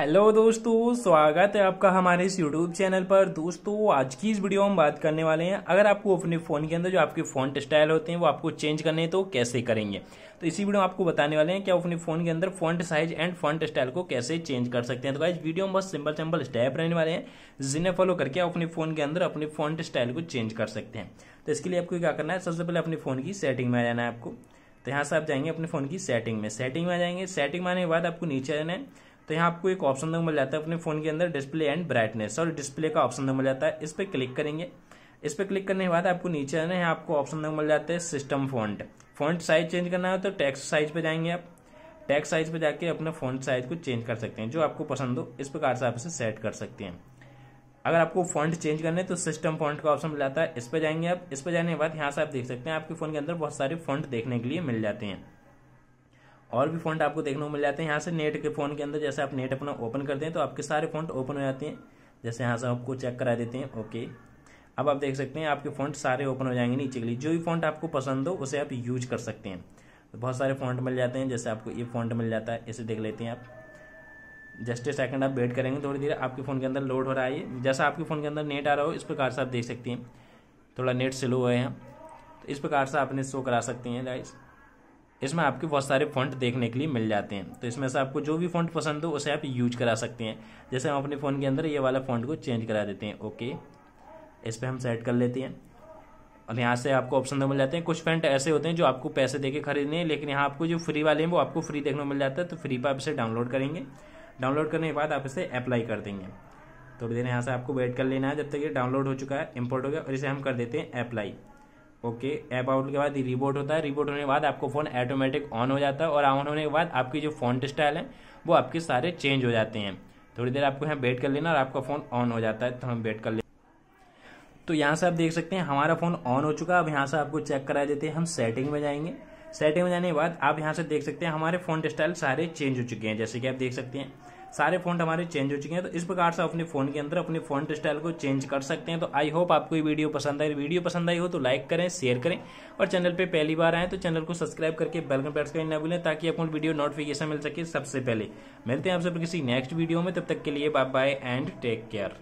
hello दोस्तों स्वागत है आपका हमारे इस यूट्यूब चैनल पर दोस्तों आज की इस वीडियो में हम बात करने वाले हैं अगर आपको अपने फ़ोन के अंदर जो आपके फ़ॉन्ट स्टाइल होते हैं वो आपको चेंज करने हैं तो कैसे करेंगे तो इसी वीडियो में आपको बताने वाले हैं कि आप अपने फ़ोन के अंदर font size and font style को कैसे चेंज कर सकते हैं तो इस वीडियो में बस सिंपल सिंपल स्टेप रहने वाले हैं जिन्हें फॉलो करके आप अपने फ़ोन के अंदर अपने फ़ॉन्ट स्टाइल को चेंज कर सकते हैं तो इसके लिए आपको क्या करना है सबसे पहले अपने फ़ोन की सेटिंग में आ जाना है आपको तो यहाँ से आप जाएंगे अपने फ़ोन की सेटिंग में सेटिंग में आ जाएंगे सेटिंग में आने के बाद आपको नीचे आना है तो यहाँ आपको एक ऑप्शन देखने मिल जाता है अपने फ़ोन के अंदर डिस्प्ले एंड ब्राइटनेस और डिस्प्ले का ऑप्शन देखने मिल जाता है इस पर क्लिक करेंगे इस पर क्लिक करने के बाद आपको नीचे आना है आपको ऑप्शन देखने मिल जाता है system font font size change करना है तो टैक्स साइज पर जाएंगे आप टैक्स साइज पर जाके अपने फॉन्ट साइज को चेंज कर सकते हैं जो आपको पसंद हो इस प्रकार से आप इसे सेट कर सकते हैं अगर आपको फॉन्ट चेंज करने तो सिस्टम फॉन्ट का ऑप्शन मिल जाता है इस पर जाएंगे आप इस पर जाने के बाद यहाँ से आप देख सकते हैं आपके फ़ोन के अंदर बहुत सारे फॉन्ट देखने के लिए मिल जाते हैं और भी फ़ॉन्ट आपको देखने को मिल जाते हैं यहाँ से नेट के फ़ोन के अंदर जैसे आप नेट अपना ओपन करते हैं तो आपके सारे फ़ॉन्ट ओपन हो जाते हैं जैसे यहाँ से आपको चेक करा देते हैं ओके अब आप देख सकते हैं आपके फ़ॉन्ट सारे ओपन हो जाएंगे नीचे के लिए जो भी फ़ॉन्ट आपको पसंद हो उसे आप यूज कर सकते हैं तो बहुत सारे फ़ॉन्ट मिल जाते हैं जैसे आपको ये फ़ॉन्ट मिल जाता है इसे देख लेते हैं आप जस्ट ए सेकेंड आप वेट करेंगे थोड़ी देर आपके फ़ोन के अंदर लोड हो रहा है ये जैसा आपके फ़ोन के अंदर नेट आ रहा हो इस प्रकार से आप देख सकते हैं थोड़ा नेट स्लो है हैं तो इस प्रकार से आप इन्हें शो करा सकते हैं लाइस इसमें आपके बहुत सारे फ़ॉन्ट देखने के लिए मिल जाते हैं तो इसमें से आपको जो भी फ़ॉन्ट पसंद हो उसे आप यूज करा सकते हैं जैसे हम अपने फ़ोन के अंदर ये वाला फ़ॉन्ट को चेंज करा देते हैं ओके इस पर हम सेट कर लेते हैं और यहाँ से आपको ऑप्शन तो मिल जाते हैं कुछ फैंट ऐसे होते हैं जो आपको पैसे देके खरीदने हैं लेकिन यहाँ आपको जो फ्री वाले हैं वो आपको फ्री देखने को मिल जाता है तो फ्री पर आप इसे डाउनलोड करेंगे डाउनलोड करने के बाद आप इसे अप्लाई कर देंगे थोड़ी देर यहाँ से आपको वेट कर लेना है जब तक ये डाउनलोड हो चुका है इम्पोर्ट हो गया और इसे हम कर देते हैं अप्लाई ओके ऐप आउट के बाद रिबोट होता है रिबोट होने के बाद आपको फ़ोन ऑटोमेटिक ऑन हो जाता है और ऑन होने के बाद आपकी जो फोन स्टाइल है वो आपके सारे चेंज हो जाते हैं थोड़ी देर आपको यहाँ वेट कर लेना और आपका फ़ोन ऑन हो जाता है तो हम वेट कर ले तो यहाँ से आप देख सकते हैं हमारा फ़ोन ऑन हो चुका है अब यहाँ से आपको चेक करा देते हैं हम सेटिंग में जाएंगे सेटिंग में जाने के बाद आप यहाँ से देख सकते हैं हमारे फोन स्टाइल सारे चेंज हो चुके हैं जैसे कि आप देख सकते हैं सारे फोन हमारे चेंज हो चुके हैं तो इस प्रकार से अपने फ़ोन के अंदर अपने फोन स्टाइल को चेंज कर सकते हैं तो आई होप आपको ये वीडियो पसंद आई वीडियो पसंद आई हो तो लाइक करें शेयर करें और चैनल पे पहली बार आए तो चैनल को सब्सक्राइब करके बेल का प्रेस करना भूलें ताकि आपको वीडियो नोटिफिकेशन मिल सके सबसे पहले मिलते हैं आप सब किसी नेक्स्ट वीडियो में तब तक के लिए bye bye and take care